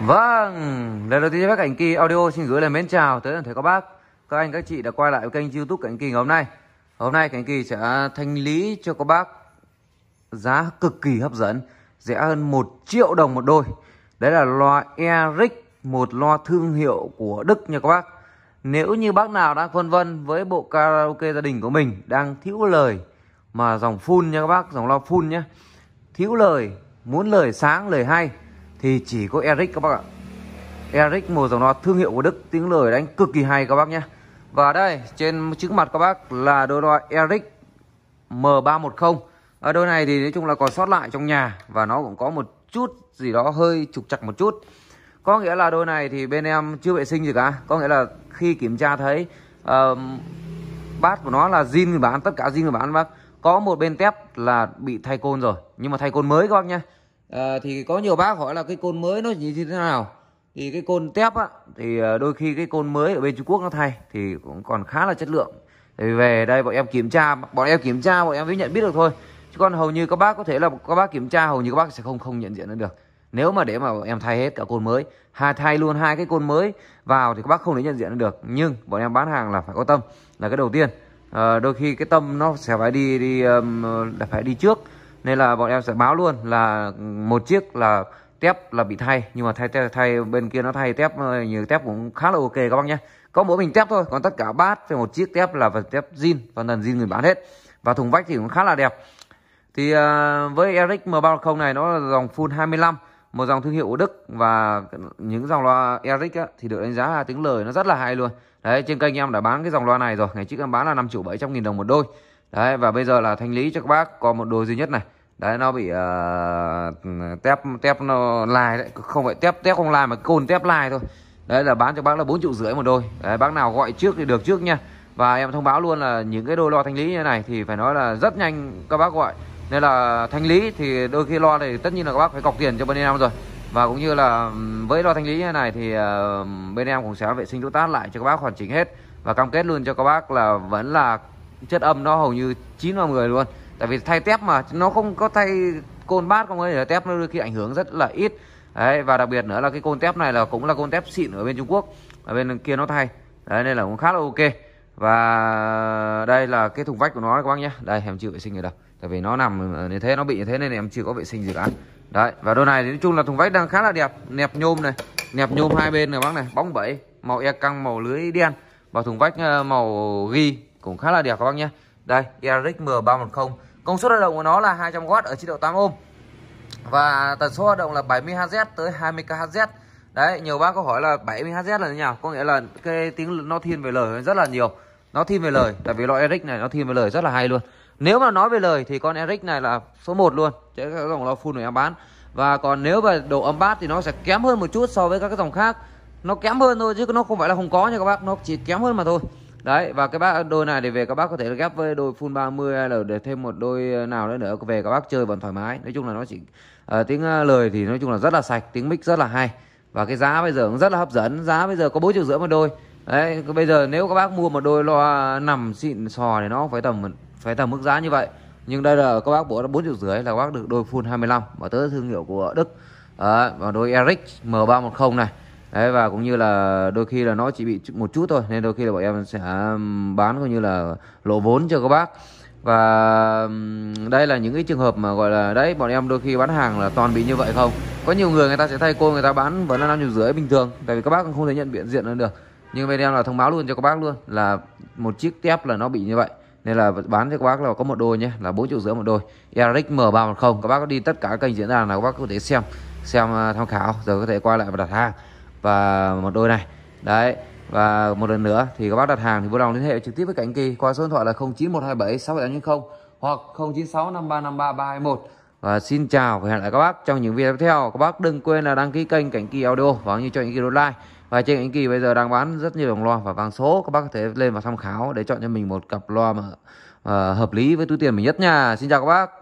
Vâng, lần đầu tiên các Cảnh Kỳ Audio xin gửi lời mến chào tới toàn thể các bác, các anh, các chị đã quay lại với kênh youtube Cảnh Kỳ ngày hôm nay Hôm nay Cảnh Kỳ sẽ thanh lý cho các bác giá cực kỳ hấp dẫn, rẻ hơn 1 triệu đồng một đôi Đấy là loa Eric, một loa thương hiệu của Đức nha các bác Nếu như bác nào đang phân vân với bộ karaoke gia đình của mình, đang thiếu lời mà dòng full nha các bác, dòng loa full nhé Thiếu lời, muốn lời sáng, lời hay thì chỉ có Eric các bác ạ Eric một dòng nó thương hiệu của Đức tiếng lời đánh cực kỳ hay các bác nhé và đây trên trước mặt các bác là đôi loa Eric M310 ở đôi này thì nói chung là còn sót lại trong nhà và nó cũng có một chút gì đó hơi trục chặt một chút có nghĩa là đôi này thì bên em chưa vệ sinh gì cả có nghĩa là khi kiểm tra thấy uh, bát của nó là zin người bán tất cả zin người bán bác có một bên tép là bị thay côn rồi nhưng mà thay côn mới các bác nhé Ờ, thì có nhiều bác hỏi là cái côn mới nó như thế nào thì cái côn tép á thì ờ, đôi khi cái côn mới ở bên Trung Quốc nó thay thì cũng còn khá là chất lượng thì về đây bọn em kiểm tra bọn em kiểm tra bọn em mới nhận biết được thôi chứ còn hầu như các bác có thể là các bác kiểm tra hầu như các bác sẽ không không nhận diện được nếu mà để mà em thay hết cả côn mới hai thay luôn hai cái côn mới vào thì các bác không thể nhận diện được nhưng bọn em bán hàng là phải có tâm là cái đầu tiên à, đôi khi cái tâm nó sẽ phải đi đi um, phải đi trước nên là bọn em sẽ báo luôn là một chiếc là tép là bị thay nhưng mà thay thay, bên kia nó thay tép ờ, như tép cũng khá là ok các bác nhé có mỗi mình tép thôi còn tất cả bát thì một chiếc tép là phần tép zin và lần zin người bán hết và thùng vách thì cũng khá là đẹp thì uh, với Eric M310 này nó là dòng full 25 một dòng thương hiệu của Đức và những dòng loa Eric á, thì được đánh giá là tiếng lời nó rất là hay luôn đấy trên kênh em đã bán cái dòng loa này rồi ngày trước em bán là 5 triệu 700 nghìn đồng một đôi đấy và bây giờ là thanh lý cho các bác còn một đồ duy nhất này đấy nó bị uh, tép tép nó lai đấy không phải tép tép không lai mà côn tép lai thôi đấy là bán cho bác là bốn triệu rưỡi một đôi đấy, bác nào gọi trước thì được trước nha và em thông báo luôn là những cái đôi lo thanh lý như này thì phải nói là rất nhanh các bác gọi nên là thanh lý thì đôi khi lo thì tất nhiên là các bác phải cọc tiền cho bên em rồi và cũng như là với lo thanh lý như này thì ờ, bên em cũng sẽ vệ sinh lỗ tát lại cho các bác hoàn chỉnh hết và cam kết luôn cho các bác là vẫn là chất âm nó hầu như chín vào người luôn tại vì thay tép mà nó không có thay côn bát không ấy là tép nó đôi khi ảnh hưởng rất là ít đấy và đặc biệt nữa là cái côn tép này là cũng là côn tép xịn ở bên Trung Quốc ở bên kia nó thay đấy nên là cũng khá là ok và đây là cái thùng vách của nó các bác nhé đây em chịu vệ sinh rồi đâu tại vì nó nằm như thế nó bị như thế nên em chưa có vệ sinh gì cả đấy và đôi này nói chung là thùng vách đang khá là đẹp nẹp nhôm này nẹp nhôm hai bên này bác này bóng bẩy màu e căng màu lưới đen và thùng vách ờ, màu ghi cũng khá là đẹp các bác nhé đây Eric M310 công suất hoạt động của nó là 200W ở chế độ 8 ôm và tần số hoạt động là 70 Hz tới 20 kHz đấy nhiều bác có hỏi là 70 Hz là thế nào có nghĩa là cái tiếng nó thiên về lời rất là nhiều nó thiên về lời tại vì loại Eric này nó thiên về lời rất là hay luôn nếu mà nói về lời thì con Eric này là số 1 luôn chứ các dòng loa full này em bán và còn nếu về độ âm bass thì nó sẽ kém hơn một chút so với các cái dòng khác nó kém hơn thôi chứ nó không phải là không có nha các bác nó chỉ kém hơn mà thôi đấy và cái bác đôi này thì về các bác có thể ghép với đôi full 30 hay là để thêm một đôi ờ, nào đấy nữa về các bác chơi vẫn thoải mái nói chung là nó chỉ uh, tiếng ờ, lời thì nói chung là rất là sạch tiếng mic rất là hay và cái giá bây giờ cũng rất là hấp dẫn giá bây giờ có bốn triệu rưỡi một đôi đấy bây giờ nếu các bác mua một đôi loa nằm xịn sò thì nó phải tầm phải tầm mức giá như vậy nhưng đây là các bác bỏ bốn triệu rưỡi là các bác được đôi full 25 mà tới thương hiệu của Đức à, và đôi Eric M310 này đấy và cũng như là đôi khi là nó chỉ bị một chút thôi nên đôi khi là bọn em sẽ bán coi như là lộ vốn cho các bác và đây là những cái trường hợp mà gọi là đấy bọn em đôi khi bán hàng là toàn bị như vậy không có nhiều người người ta sẽ thay cô người ta bán vẫn là năm triệu rưỡi bình thường tại vì các bác không thể nhận biện diện nữa được nhưng bên em là thông báo luôn cho các bác luôn là một chiếc tép là nó bị như vậy nên là bán cho các bác là có một đôi nhé là bốn triệu rưỡi một đôi Eric M310 các bác có đi tất cả các kênh diễn đàn là các bác có thể xem xem à, tham khảo rồi có thể qua lại và đặt hàng và một đôi này đấy và một lần nữa thì các bác đặt hàng thì vui lòng liên hệ trực tiếp với Cảnh Kỳ qua số điện thoại là 09127 6890 hoặc 0965353321. Và xin chào và hẹn lại các bác trong những video tiếp theo. Các bác đừng quên là đăng ký kênh Cảnh Kỳ Audio và như cho những video like. Và trên Cảnh Kỳ bây giờ đang bán rất nhiều đồng loa và vàng số. Các bác có thể lên và tham khảo để chọn cho mình một cặp loa mà uh, hợp lý với túi tiền mình nhất nha. Xin chào các bác.